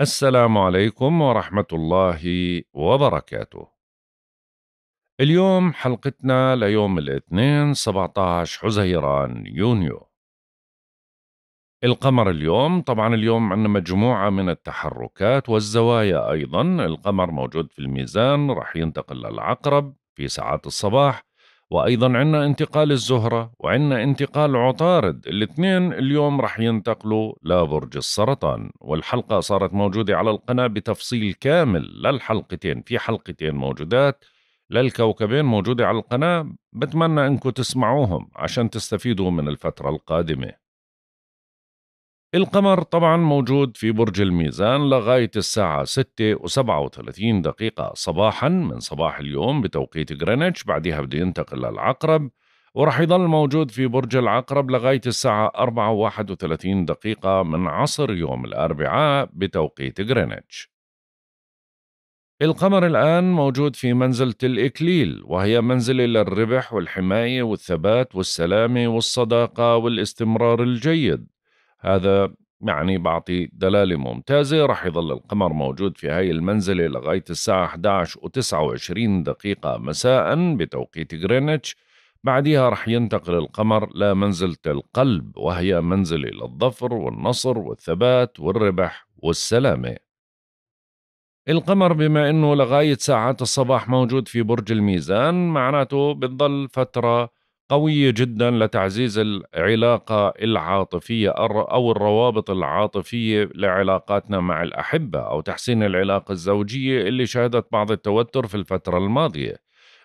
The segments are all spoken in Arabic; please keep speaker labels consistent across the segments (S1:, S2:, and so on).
S1: السلام عليكم ورحمة الله وبركاته. اليوم حلقتنا ليوم الاثنين 17 حزيران يونيو. القمر اليوم طبعا اليوم عندنا مجموعة من التحركات والزوايا أيضا القمر موجود في الميزان رح ينتقل للعقرب في ساعات الصباح وأيضا عندنا انتقال الزهرة وعندنا انتقال عطارد الاثنين اليوم رح ينتقلوا لبرج السرطان والحلقة صارت موجودة على القناة بتفصيل كامل للحلقتين في حلقتين موجودات للكوكبين موجودة على القناة بتمنى انكم تسمعوهم عشان تستفيدوا من الفترة القادمة القمر طبعا موجود في برج الميزان لغاية الساعة 6 و37 دقيقة صباحا من صباح اليوم بتوقيت غرينتش بعدها بده ينتقل للعقرب ورح يضل موجود في برج العقرب لغاية الساعة 4 و31 دقيقة من عصر يوم الأربعاء بتوقيت غرينتش القمر الآن موجود في منزلة الإكليل وهي منزلة للربح والحماية والثبات والسلامة والصداقة والاستمرار الجيد هذا يعني بعطي دلالة ممتازة رح يظل القمر موجود في هاي المنزلة لغاية الساعة 11 و 29 دقيقة مساء بتوقيت غرينتش بعدها رح ينتقل القمر لمنزلة القلب وهي منزلة للظفر والنصر والثبات والربح والسلامة القمر بما أنه لغاية ساعات الصباح موجود في برج الميزان معناته بتظل فترة قوية جدا لتعزيز العلاقة العاطفية أو الروابط العاطفية لعلاقاتنا مع الأحبة أو تحسين العلاقة الزوجية اللي شهدت بعض التوتر في الفترة الماضية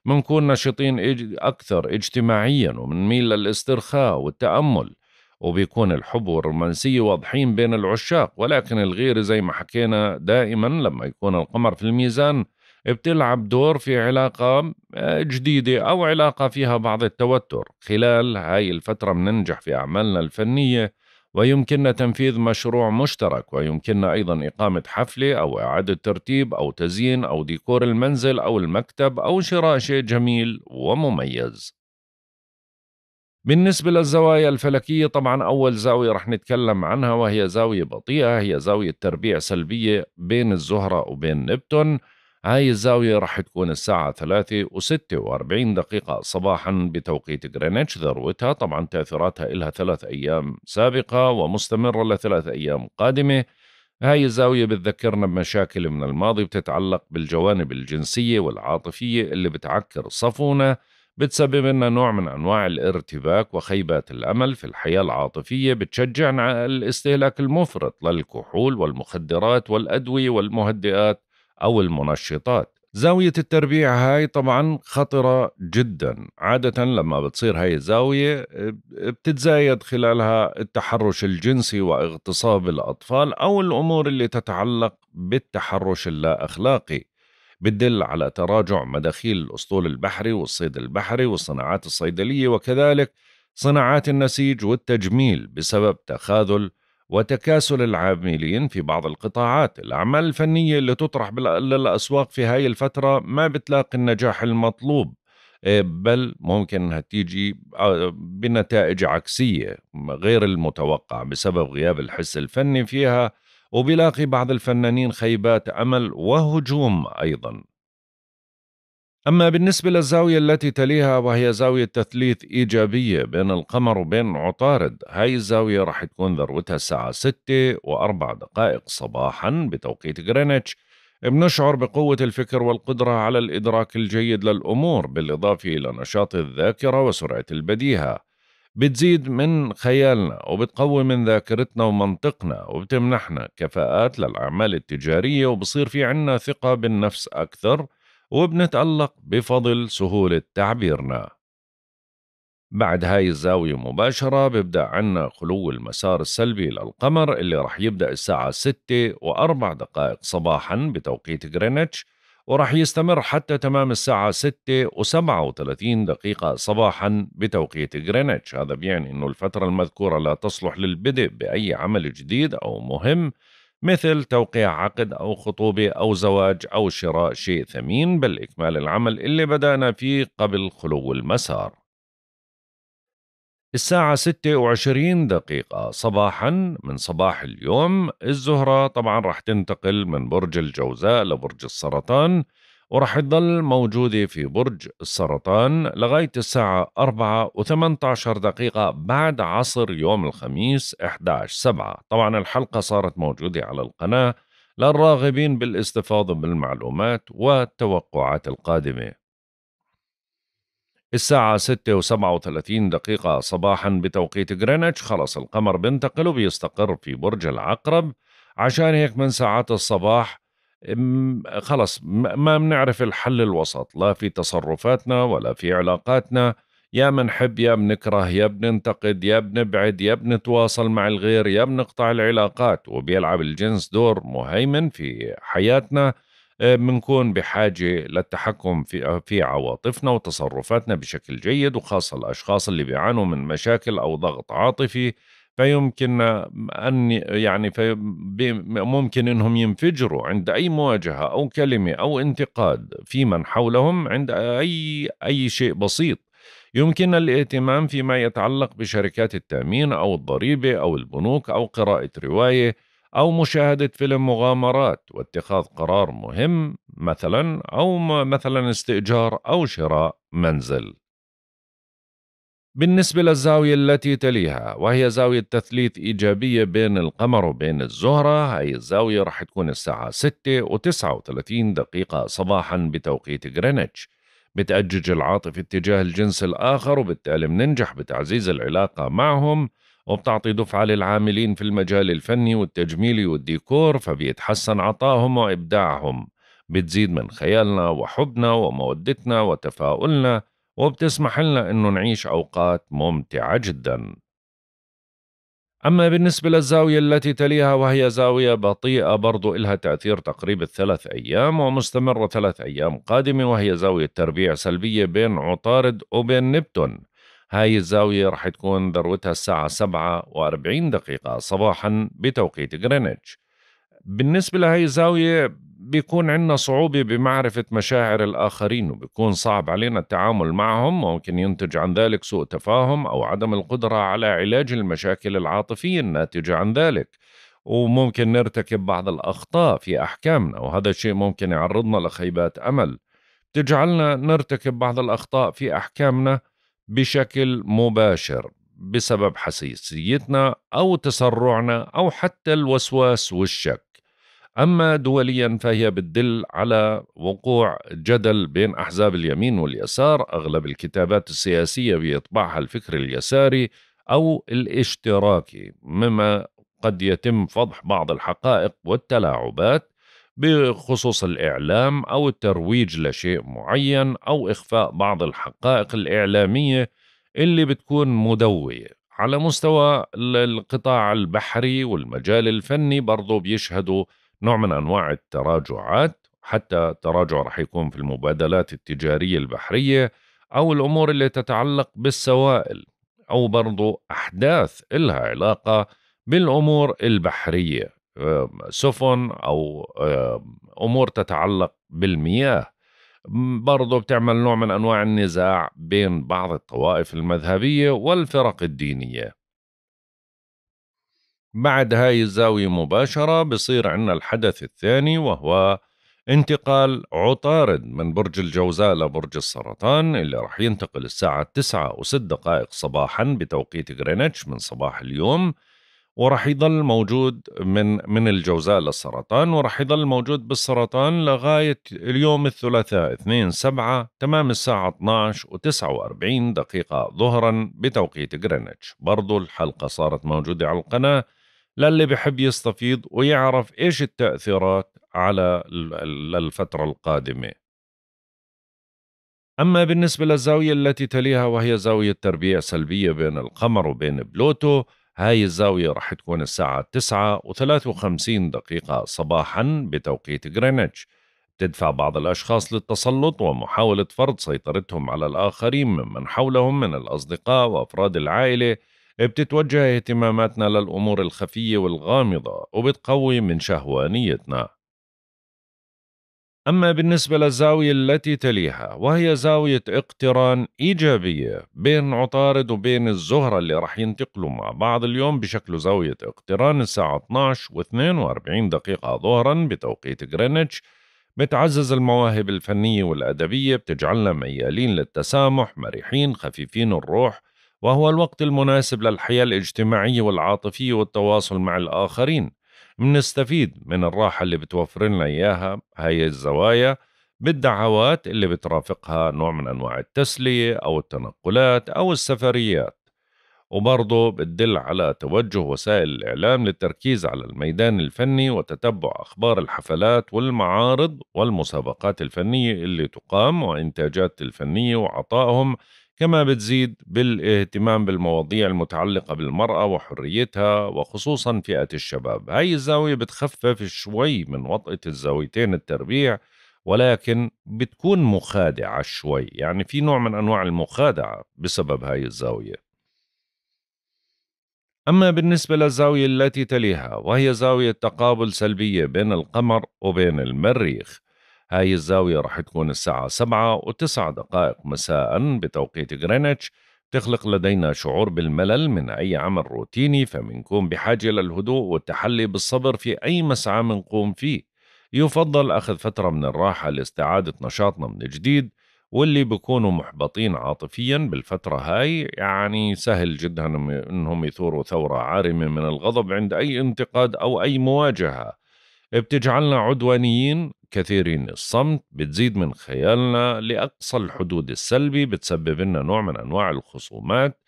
S1: منكون نشيطين أكثر اجتماعيا ومنميل للاسترخاء والتأمل وبيكون الحب والرومانسية واضحين بين العشاق ولكن الغير زي ما حكينا دائما لما يكون القمر في الميزان بتلعب دور في علاقة آه، جديدة أو علاقة فيها بعض التوتر خلال هاي الفترة بننجح في أعمالنا الفنية ويمكننا تنفيذ مشروع مشترك ويمكننا أيضا إقامة حفلة أو إعادة ترتيب أو تزيين أو ديكور المنزل أو المكتب أو شراء شيء جميل ومميز بالنسبة للزوايا الفلكية طبعا أول زاوية رح نتكلم عنها وهي زاوية بطيئة هي زاوية تربيع سلبية بين الزهرة وبين نبتون هاي الزاوية راح تكون الساعة 3 و46 دقيقة صباحا بتوقيت غرينتش ذروتها طبعا تأثيراتها إلها ثلاث أيام سابقة ومستمرة لثلاث أيام قادمة هاي الزاوية بتذكرنا بمشاكل من الماضي بتتعلق بالجوانب الجنسية والعاطفية اللي بتعكر صفونا بتسبب لنا نوع من أنواع الارتباك وخيبات الأمل في الحياة العاطفية بتشجعنا على الاستهلاك المفرط للكحول والمخدرات والأدوية والمهدئات أو المنشطات زاوية التربيع هاي طبعا خطرة جدا عادة لما بتصير هاي الزاوية بتتزايد خلالها التحرش الجنسي واغتصاب الأطفال أو الأمور اللي تتعلق بالتحرش اللا أخلاقي بتدل على تراجع مداخيل الأسطول البحري والصيد البحري والصناعات الصيدلية وكذلك صناعات النسيج والتجميل بسبب تخاذل وتكاسل العاملين في بعض القطاعات الأعمال الفنية اللي تطرح للأسواق في هاي الفترة ما بتلاقي النجاح المطلوب آه، بل ممكن انها تيجي آه، بنتائج عكسيه غير المتوقعه بسبب غياب الحس الفني فيها وبلاقي بعض الفنانين خيبات امل وهجوم ايضا أما بالنسبة للزاوية التي تليها وهي زاوية تثليث إيجابية بين القمر وبين عطارد هاي الزاوية رح تكون ذروتها الساعة 6 و4 دقائق صباحا بتوقيت غرينتش بنشعر بقوة الفكر والقدرة على الإدراك الجيد للأمور بالإضافة إلى نشاط الذاكرة وسرعة البديهة بتزيد من خيالنا وبتقوي من ذاكرتنا ومنطقنا وبتمنحنا كفاءات للأعمال التجارية وبصير في عنا ثقة بالنفس أكثر وبنتألق بفضل سهولة تعبيرنا بعد هاي الزاوية مباشرة بيبدأ عنا خلو المسار السلبي للقمر اللي رح يبدأ الساعة 6 وأربع دقائق صباحا بتوقيت غرينتش ورح يستمر حتى تمام الساعة 6 و37 دقيقة صباحا بتوقيت غرينتش هذا بيعني أنه الفترة المذكورة لا تصلح للبدء بأي عمل جديد أو مهم مثل توقيع عقد أو خطوبة أو زواج أو شراء شيء ثمين بل إكمال العمل اللي بدأنا فيه قبل خلو المسار الساعة 26 دقيقة صباحا من صباح اليوم الزهرة طبعا رح تنتقل من برج الجوزاء لبرج السرطان ورح تضل موجودة في برج السرطان لغاية الساعة 4 و18 دقيقة بعد عصر يوم الخميس 11 سبعة طبعا الحلقة صارت موجودة على القناة للراغبين بالاستفاضة بالمعلومات والتوقعات القادمة الساعة 6 و37 دقيقة صباحا بتوقيت غرينتش خلص القمر بينتقل وبيستقر في برج العقرب عشان هيك من ساعات الصباح خلص ما بنعرف الحل الوسط لا في تصرفاتنا ولا في علاقاتنا يا منحب يا بنكره يا بننتقد يا بنبعد يا بنتواصل مع الغير يا بنقطع العلاقات وبيلعب الجنس دور مهيمن في حياتنا آه، بنكون بحاجة للتحكم في, في عواطفنا وتصرفاتنا بشكل جيد وخاصة الأشخاص اللي بيعانوا من مشاكل أو ضغط عاطفي فيمكن ان يعني في ممكن انهم ينفجروا عند اي مواجهه او كلمه او انتقاد في من حولهم عند اي اي شيء بسيط يمكن الاهتمام فيما يتعلق بشركات التامين او الضريبه او البنوك او قراءه روايه او مشاهده فيلم مغامرات واتخاذ قرار مهم مثلا او مثلا استئجار او شراء منزل بالنسبة للزاوية التي تليها وهي زاوية تثليث إيجابية بين القمر وبين الزهرة هاي الزاوية رح تكون الساعة 6 و 39 دقيقة صباحا بتوقيت غرينتش بتأجج العاطفة اتجاه الجنس الآخر وبالتالي مننجح بتعزيز العلاقة معهم وبتعطي دفعة للعاملين في المجال الفني والتجميلي والديكور فبيتحسن عطائهم وإبداعهم بتزيد من خيالنا وحبنا ومودتنا وتفاؤلنا وبتسمح لنا أنه نعيش أوقات ممتعة جدا أما بالنسبة للزاوية التي تليها وهي زاوية بطيئة برضو إلها تأثير تقريب الثلاث أيام ومستمرة ثلاث أيام قادمة وهي زاوية تربيع سلبية بين عطارد وبين نبتون هاي الزاوية رح تكون ذروتها الساعة 7 دقيقة صباحا بتوقيت غرينتش بالنسبة لهاي الزاوية بيكون عندنا صعوبة بمعرفة مشاعر الآخرين وبيكون صعب علينا التعامل معهم ممكن ينتج عن ذلك سوء تفاهم أو عدم القدرة على علاج المشاكل العاطفية الناتجة عن ذلك وممكن نرتكب بعض الأخطاء في أحكامنا وهذا الشيء ممكن يعرضنا لخيبات أمل تجعلنا نرتكب بعض الأخطاء في أحكامنا بشكل مباشر بسبب حساسيتنا أو تسرعنا أو حتى الوسواس والشك أما دوليا فهي بتدل على وقوع جدل بين أحزاب اليمين واليسار أغلب الكتابات السياسية بيطبعها الفكر اليساري أو الاشتراكي مما قد يتم فضح بعض الحقائق والتلاعبات بخصوص الإعلام أو الترويج لشيء معين أو إخفاء بعض الحقائق الإعلامية اللي بتكون مدوية على مستوى القطاع البحري والمجال الفني برضو بيشهدوا نوع من أنواع التراجعات حتى تراجع رح يكون في المبادلات التجارية البحرية أو الأمور اللي تتعلق بالسوائل أو برضو أحداث إلها علاقة بالأمور البحرية سفن أو أمور تتعلق بالمياه برضو بتعمل نوع من أنواع النزاع بين بعض الطوائف المذهبية والفرق الدينية بعد هاي الزاوية مباشرة بصير عندنا الحدث الثاني وهو انتقال عطارد من برج الجوزاء لبرج السرطان اللي راح ينتقل الساعة تسعة وست دقائق صباحا بتوقيت غرينتش من صباح اليوم وراح يضل موجود من من الجوزاء للسرطان وراح يضل موجود بالسرطان لغاية اليوم الثلاثاء 2 سبعة تمام الساعة 12 و49 دقيقة ظهرا بتوقيت غرينتش برضو الحلقة صارت موجودة على القناة للي بحب يستفيض ويعرف ايش التاثيرات على الفتره القادمه أما بالنسبة للزاوية التي تليها وهي زاوية تربيع سلبية بين القمر وبين بلوتو هاي الزاوية رح تكون الساعة 9 و53 دقيقة صباحا بتوقيت غرينتش تدفع بعض الأشخاص للتسلط ومحاولة فرض سيطرتهم على الآخرين ممن حولهم من الأصدقاء وأفراد العائلة بتتوجه اهتماماتنا للأمور الخفية والغامضة وبتقوي من شهوانيتنا أما بالنسبة للزاوية التي تليها وهي زاوية اقتران إيجابية بين عطارد وبين الزهرة اللي رح ينتقلوا مع بعض اليوم بشكل زاوية اقتران الساعة 12 و 42 دقيقة ظهرا بتوقيت غرينتش بتعزز المواهب الفنية والأدبية بتجعلنا ميالين للتسامح مرحين خفيفين الروح وهو الوقت المناسب للحياة الاجتماعية والعاطفية والتواصل مع الآخرين منستفيد من الراحة اللي بتوفر لنا إياها هاي الزوايا بالدعوات اللي بترافقها نوع من أنواع التسلية أو التنقلات أو السفريات وبرضه بتدل على توجه وسائل الإعلام للتركيز على الميدان الفني وتتبع أخبار الحفلات والمعارض والمسابقات الفنية اللي تقام وإنتاجات الفنية وعطائهم كما بتزيد بالاهتمام بالمواضيع المتعلقة بالمرأة وحريتها وخصوصا فئة الشباب هاي الزاوية بتخفف شوي من وطئة الزاويتين التربيع ولكن بتكون مخادعة شوي يعني في نوع من أنواع المخادعة بسبب هاي الزاوية أما بالنسبة للزاوية التي تليها وهي زاوية تقابل سلبية بين القمر وبين المريخ هاي الزاوية رح تكون الساعة سبعة و دقائق مساء بتوقيت غرينتش تخلق لدينا شعور بالملل من أي عمل روتيني فمنكون بحاجة للهدوء والتحلي بالصبر في أي مسعى منقوم فيه يفضل أخذ فترة من الراحة لاستعادة نشاطنا من جديد واللي بيكونوا محبطين عاطفيا بالفترة هاي يعني سهل جدا انهم يثوروا ثورة عارمة من الغضب عند اي انتقاد او اي مواجهة بتجعلنا عدوانيين كثيرين الصمت بتزيد من خيالنا لأقصى الحدود السلبي بتسبب لنا نوع من أنواع الخصومات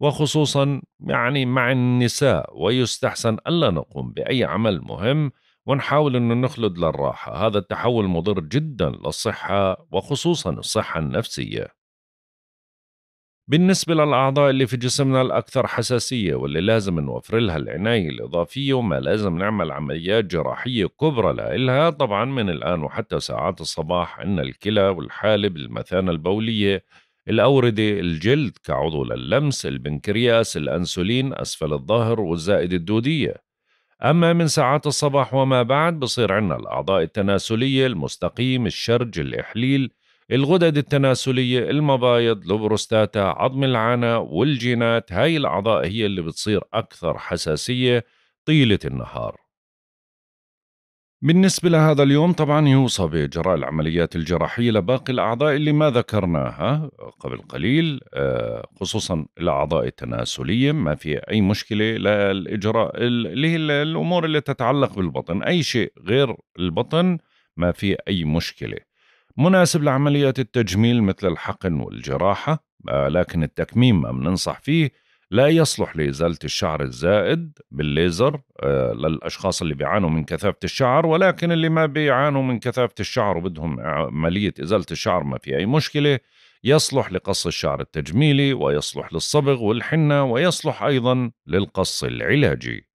S1: وخصوصا يعني مع النساء ويستحسن ألا نقوم بأي عمل مهم ونحاول أن نخلد للراحة هذا التحول مضر جدا للصحة وخصوصا الصحة النفسية بالنسبة للأعضاء اللي في جسمنا الأكثر حساسية واللي لازم نوفر لها العناية الإضافية وما لازم نعمل عمليات جراحية كبرى لإلها طبعا من الآن وحتى ساعات الصباح عندنا الكلى والحالب المثانة البولية الأوردة الجلد كعضو للمس البنكرياس الأنسولين أسفل الظهر والزائدة الدودية أما من ساعات الصباح وما بعد بصير عندنا الأعضاء التناسلية المستقيم الشرج الإحليل الغدد التناسلية المبايض البروستاتا عظم العانة والجينات هاي الأعضاء هي اللي بتصير أكثر حساسية طيلة النهار بالنسبة لهذا اليوم طبعا يوصى بإجراء العمليات الجراحية لباقي الأعضاء اللي ما ذكرناها قبل قليل آه، خصوصا الأعضاء التناسلية ما في أي مشكلة للإجراء اللي هي الأمور اللي تتعلق بالبطن أي شيء غير البطن ما في أي مشكلة مناسب لعمليات التجميل مثل الحقن والجراحة آه، لكن التكميم ما بننصح فيه لا يصلح لإزالة الشعر الزائد بالليزر آه، للأشخاص اللي بيعانوا من كثافة الشعر ولكن اللي ما بيعانوا من كثافة الشعر وبدهم عملية إزالة الشعر ما في أي مشكلة يصلح لقص الشعر التجميلي ويصلح للصبغ والحنة ويصلح أيضا للقص العلاجي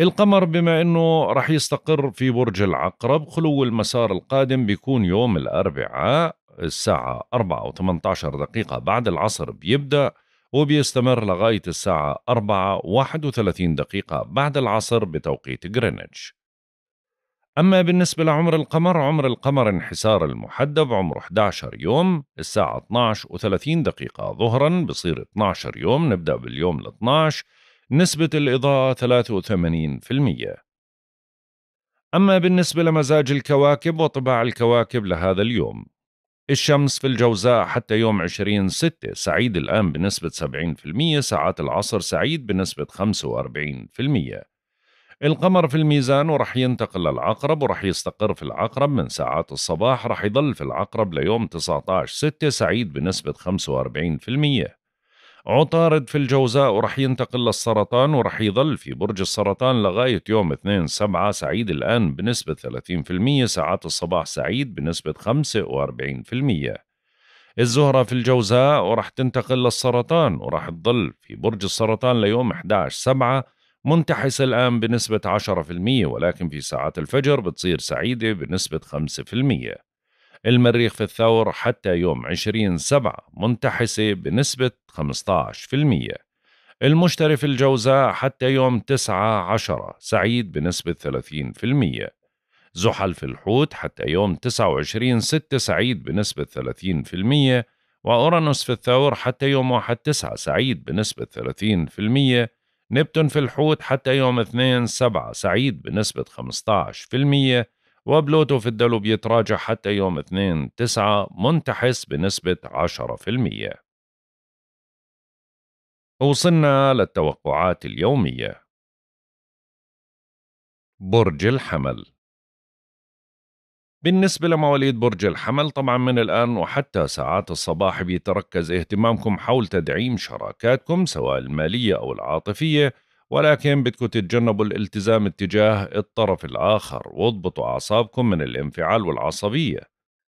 S1: القمر بما انه رح يستقر في برج العقرب خلو المسار القادم بيكون يوم الاربعاء الساعة 4 و 18 دقيقة بعد العصر بيبدأ وبيستمر لغاية الساعة 4 31 دقيقة بعد العصر بتوقيت غرينتش أما بالنسبة لعمر القمر عمر القمر انحسار المحدب عمره 11 يوم الساعة 12 و 30 دقيقة ظهرا بصير 12 يوم نبدأ باليوم ال 12 نسبة الإضاءة 83% أما بالنسبة لمزاج الكواكب وطباع الكواكب لهذا اليوم الشمس في الجوزاء حتى يوم 20 6 سعيد الآن بنسبة 70% ساعات العصر سعيد بنسبة 45% القمر في الميزان ورح ينتقل للعقرب ورح يستقر في العقرب من ساعات الصباح رح يظل في العقرب ليوم 19 6 سعيد بنسبة 45% عطارد في الجوزاء ورح ينتقل للسرطان ورح يظل في برج السرطان لغاية يوم 2 7 سعيد الآن بنسبة 30% ساعات الصباح سعيد بنسبة 45% الزهرة في الجوزاء ورح تنتقل للسرطان ورح تظل في برج السرطان ليوم 11 7 منتحس الآن بنسبة 10% ولكن في ساعات الفجر بتصير سعيدة بنسبة 5% المريخ في الثور حتى يوم 20 سبعة منتحسة بنسبة 15% المشتري في الجوزاء حتى يوم 9 عشرة سعيد بنسبة 30% زحل في الحوت حتى يوم 29 6 سعيد بنسبة 30% وأورانوس في الثور حتى يوم 1 9 سعيد بنسبة 30% نبتون في الحوت حتى يوم 2 7 سعيد بنسبة 15% وبلوتو في الدلو بيتراجع حتى يوم 2 9 منتحس بنسبة 10% وصلنا للتوقعات اليومية برج الحمل بالنسبة لمواليد برج الحمل طبعا من الآن وحتى ساعات الصباح بيتركز اهتمامكم حول تدعيم شراكاتكم سواء المالية أو العاطفية ولكن بدكم تتجنبوا الالتزام اتجاه الطرف الآخر واضبطوا أعصابكم من الانفعال والعصبية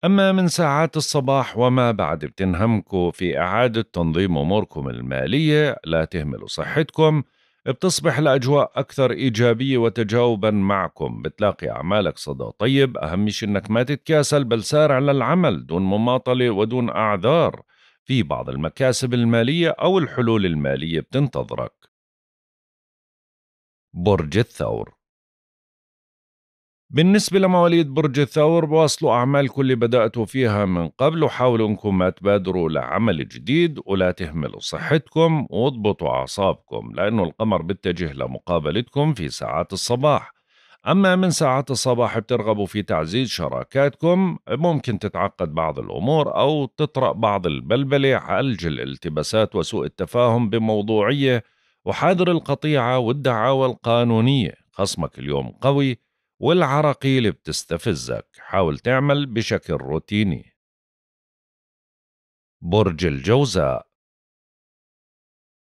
S1: أما من ساعات الصباح وما بعد بتنهمكوا في إعادة تنظيم أموركم المالية لا تهملوا صحتكم بتصبح الأجواء أكثر إيجابية وتجاوبا معكم بتلاقي أعمالك صدى طيب أهم شيء أنك ما تتكاسل بل سارع للعمل دون مماطلة ودون أعذار في بعض المكاسب المالية أو الحلول المالية بتنتظرك برج الثور بالنسبة لمواليد برج الثور بواصلوا أعمال كل بدأتوا فيها من قبل وحاولوا أنكم ما تبادروا لعمل جديد ولا تهملوا صحتكم واضبطوا أعصابكم لأنه القمر بيتجه لمقابلتكم في ساعات الصباح أما من ساعات الصباح بترغبوا في تعزيز شراكاتكم ممكن تتعقد بعض الأمور أو تطرأ بعض البلبلة عالج الالتباسات وسوء التفاهم بموضوعية وحاضر القطيعة والدعاوى القانونية خصمك اليوم قوي والعراقيل بتستفزك حاول تعمل بشكل روتيني برج الجوزاء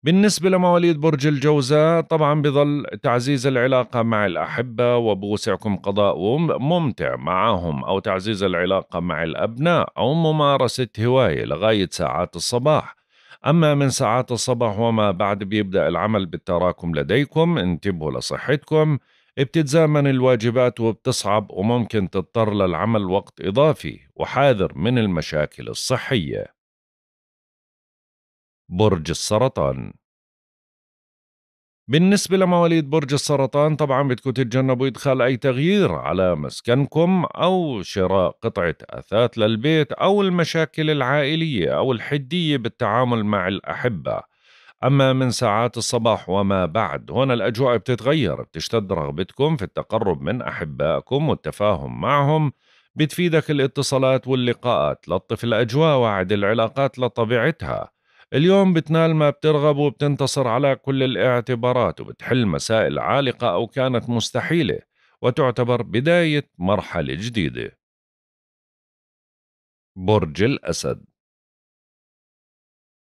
S1: بالنسبة لمواليد برج الجوزاء طبعا بظل تعزيز العلاقة مع الأحبة وبوسعكم قضاء ممتع معهم أو تعزيز العلاقة مع الأبناء أو ممارسة هواية لغاية ساعات الصباح أما من ساعات الصباح وما بعد بيبدأ العمل بالتراكم لديكم انتبهوا لصحتكم بتتزامن الواجبات وبتصعب وممكن تضطر للعمل وقت إضافي وحاذر من المشاكل الصحية برج السرطان بالنسبة لمواليد برج السرطان طبعا بدكم تتجنبوا إدخال أي تغيير على مسكنكم أو شراء قطعة أثاث للبيت أو المشاكل العائلية أو الحدية بالتعامل مع الأحبة أما من ساعات الصباح وما بعد هنا الأجواء بتتغير بتشتد رغبتكم في التقرب من أحبائكم والتفاهم معهم بتفيدك الاتصالات واللقاءات لطف الأجواء وعد العلاقات لطبيعتها اليوم بتنال ما بترغب وبتنتصر على كل الاعتبارات وبتحل مسائل عالقة أو كانت مستحيلة وتعتبر بداية مرحلة جديدة برج الأسد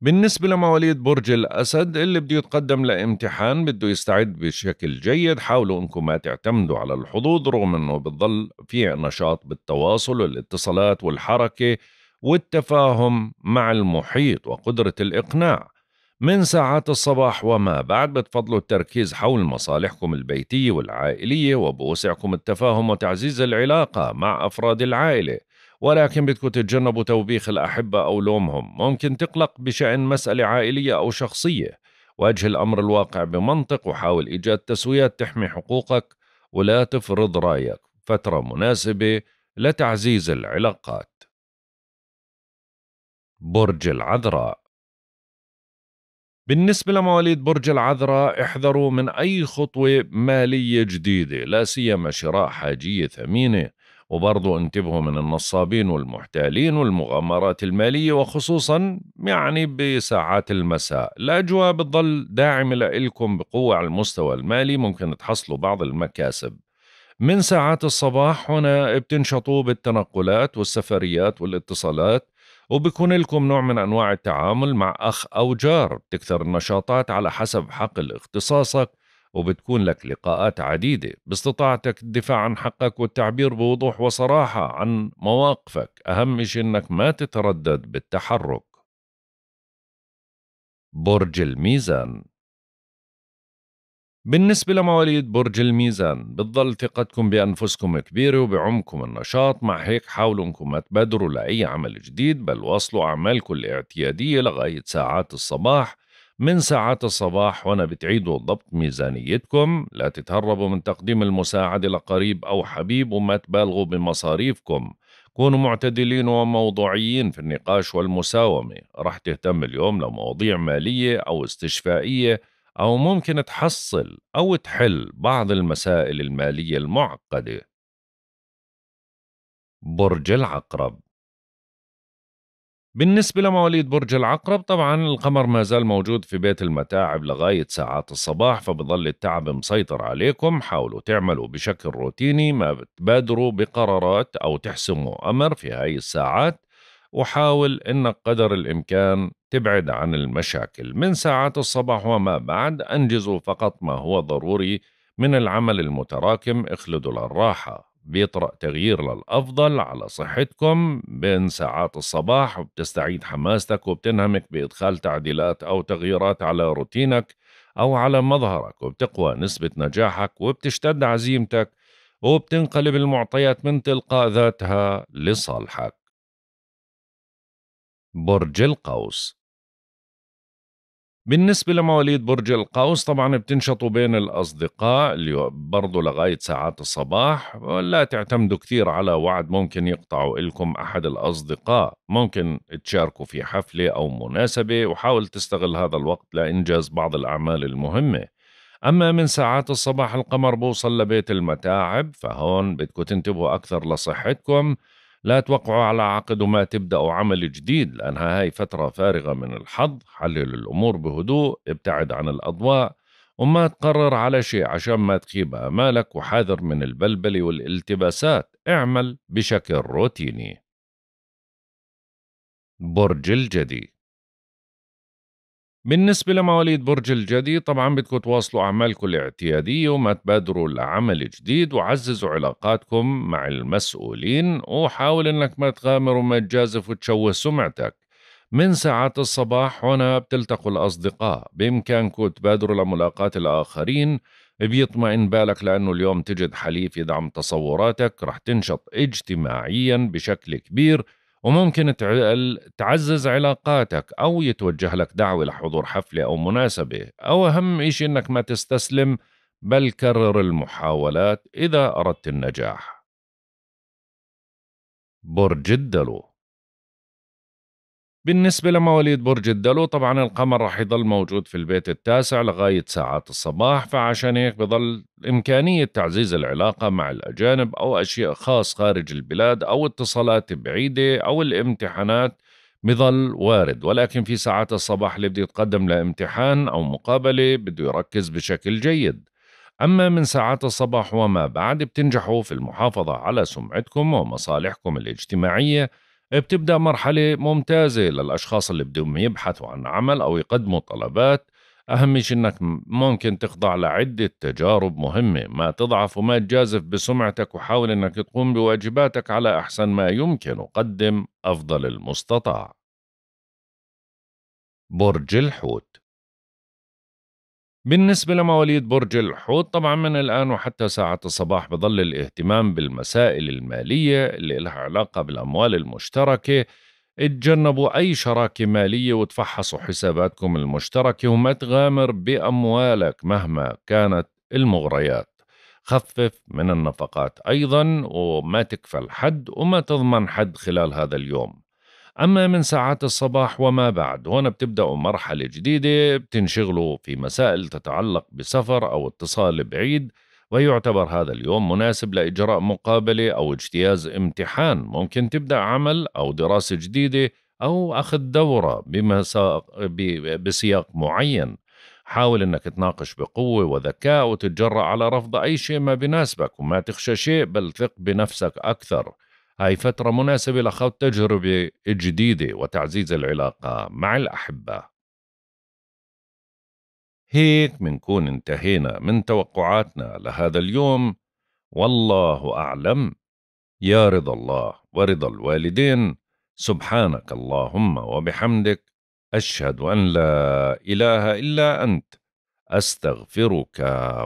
S1: بالنسبة لمواليد برج الأسد اللي بده يتقدم لامتحان بده يستعد بشكل جيد حاولوا أنكم ما تعتمدوا على الحظوظ رغم أنه بتظل في نشاط بالتواصل والاتصالات والحركة والتفاهم مع المحيط وقدرة الإقناع من ساعات الصباح وما بعد بتفضلوا التركيز حول مصالحكم البيتية والعائلية وبوسعكم التفاهم وتعزيز العلاقة مع أفراد العائلة ولكن بدكم تتجنبوا توبيخ الأحبة أو لومهم ممكن تقلق بشأن مسألة عائلية أو شخصية واجه الأمر الواقع بمنطق وحاول إيجاد تسويات تحمي حقوقك ولا تفرض رأيك فترة مناسبة لتعزيز العلاقات برج العذراء بالنسبة لمواليد برج العذراء احذروا من أي خطوة مالية جديدة لا سيما شراء حاجية ثمينة وبرضو انتبهوا من النصابين والمحتالين والمغامرات المالية وخصوصا يعني بساعات المساء الأجواء بتظل داعمة لإلكم بقوة على المستوى المالي ممكن تحصلوا بعض المكاسب من ساعات الصباح هنا بتنشطوا بالتنقلات والسفريات والاتصالات وبكون لكم نوع من أنواع التعامل مع أخ أو جار بتكثر النشاطات على حسب حقل اختصاصك وبتكون لك لقاءات عديدة باستطاعتك الدفاع عن حقك والتعبير بوضوح وصراحة عن مواقفك أهم شيء أنك ما تتردد بالتحرك برج الميزان بالنسبة لمواليد برج الميزان بتضل ثقتكم بأنفسكم كبيرة وبعمكم النشاط مع هيك حاولوا انكم ما تبادروا لأي عمل جديد بل واصلوا أعمالكم الاعتيادية لغاية ساعات الصباح من ساعات الصباح وأنا بتعيدوا ضبط ميزانيتكم لا تتهربوا من تقديم المساعدة لقريب أو حبيب وما تبالغوا بمصاريفكم كونوا معتدلين وموضوعيين في النقاش والمساومة رح تهتم اليوم لمواضيع مالية أو استشفائية أو ممكن تحصل أو تحل بعض المسائل المالية المعقدة. برج العقرب بالنسبة لمواليد برج العقرب طبعا القمر ما زال موجود في بيت المتاعب لغاية ساعات الصباح فبظل التعب مسيطر عليكم حاولوا تعملوا بشكل روتيني ما بتبادروا بقرارات أو تحسموا أمر في هاي الساعات وحاول إنك قدر الإمكان تبعد عن المشاكل من ساعات الصباح وما بعد أنجزوا فقط ما هو ضروري من العمل المتراكم اخلدوا للراحة بيطرأ تغيير للأفضل على صحتكم بين ساعات الصباح وبتستعيد حماستك وبتنهمك بإدخال تعديلات أو تغييرات على روتينك أو على مظهرك وبتقوى نسبة نجاحك وبتشتد عزيمتك وبتنقلب المعطيات من تلقاء ذاتها لصالحك برج القوس بالنسبة لمواليد برج القوس طبعا بتنشطوا بين الأصدقاء اللي برضو لغاية ساعات الصباح ولا تعتمدوا كثير على وعد ممكن يقطعوا لكم أحد الأصدقاء ممكن تشاركوا في حفلة أو مناسبة وحاول تستغل هذا الوقت لإنجاز بعض الأعمال المهمة أما من ساعات الصباح القمر بوصل لبيت المتاعب فهون بدكم تنتبهوا أكثر لصحتكم لا توقعوا على عقد وما تبدأوا عمل جديد لأنها هاي فترة فارغة من الحظ حلل الأمور بهدوء ابتعد عن الأضواء وما تقرر على شيء عشان ما تخيب آمالك وحاذر من البلبلة والالتباسات اعمل بشكل روتيني برج الجدي بالنسبة لمواليد برج الجدي طبعا بدكم تواصلوا أعمالكم الاعتيادية وما تبادروا لعمل جديد وعززوا علاقاتكم مع المسؤولين وحاول أنك ما تغامر وما تجازف وتشوه سمعتك من ساعات الصباح هنا بتلتقوا الأصدقاء بإمكانكم تبادروا لملاقاة الآخرين بيطمئن بالك لأنه اليوم تجد حليف يدعم تصوراتك رح تنشط اجتماعيا بشكل كبير وممكن تعزز علاقاتك أو يتوجه لك دعوة لحضور حفلة أو مناسبة أو أهم شيء أنك ما تستسلم بل كرر المحاولات إذا أردت النجاح برج الدلو بالنسبة لمواليد برج الدلو طبعا القمر رح يضل موجود في البيت التاسع لغاية ساعات الصباح فعشان هيك بضل إمكانية تعزيز العلاقة مع الأجانب أو أشياء خاص خارج البلاد أو اتصالات بعيدة أو الامتحانات بظل وارد ولكن في ساعات الصباح اللي بده يتقدم لامتحان أو مقابلة بده يركز بشكل جيد أما من ساعات الصباح وما بعد بتنجحوا في المحافظة على سمعتكم ومصالحكم الاجتماعية بتبدأ مرحلة ممتازة للأشخاص اللي بدهم يبحثوا عن عمل أو يقدموا طلبات أهم شيء أنك ممكن تخضع لعدة تجارب مهمة ما تضعف وما تجازف بسمعتك وحاول أنك تقوم بواجباتك على أحسن ما يمكن وقدم أفضل المستطاع برج الحوت بالنسبة لمواليد برج الحوت طبعا من الآن وحتى ساعة الصباح بظل الاهتمام بالمسائل المالية اللي لها علاقة بالأموال المشتركة اتجنبوا أي شراكة مالية وتفحصوا حساباتكم المشتركة وما تغامر بأموالك مهما كانت المغريات خفف من النفقات أيضا وما تكفل حد وما تضمن حد خلال هذا اليوم أما من ساعات الصباح وما بعد هنا بتبدأوا مرحلة جديدة بتنشغلوا في مسائل تتعلق بسفر أو اتصال بعيد ويعتبر هذا اليوم مناسب لإجراء مقابلة أو اجتياز امتحان ممكن تبدأ عمل أو دراسة جديدة أو أخذ دورة بسياق معين حاول أنك تناقش بقوة وذكاء وتتجرأ على رفض أي شيء ما بناسبك وما تخشى شيء بل ثق بنفسك أكثر هاي فترة مناسبة لخوض تجربة جديدة وتعزيز العلاقة مع الأحبة هيك منكون انتهينا من توقعاتنا لهذا اليوم والله أعلم يا رضا الله ورضا الوالدين سبحانك اللهم وبحمدك أشهد أن لا إله إلا أنت أستغفرك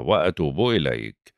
S1: وأتوب إليك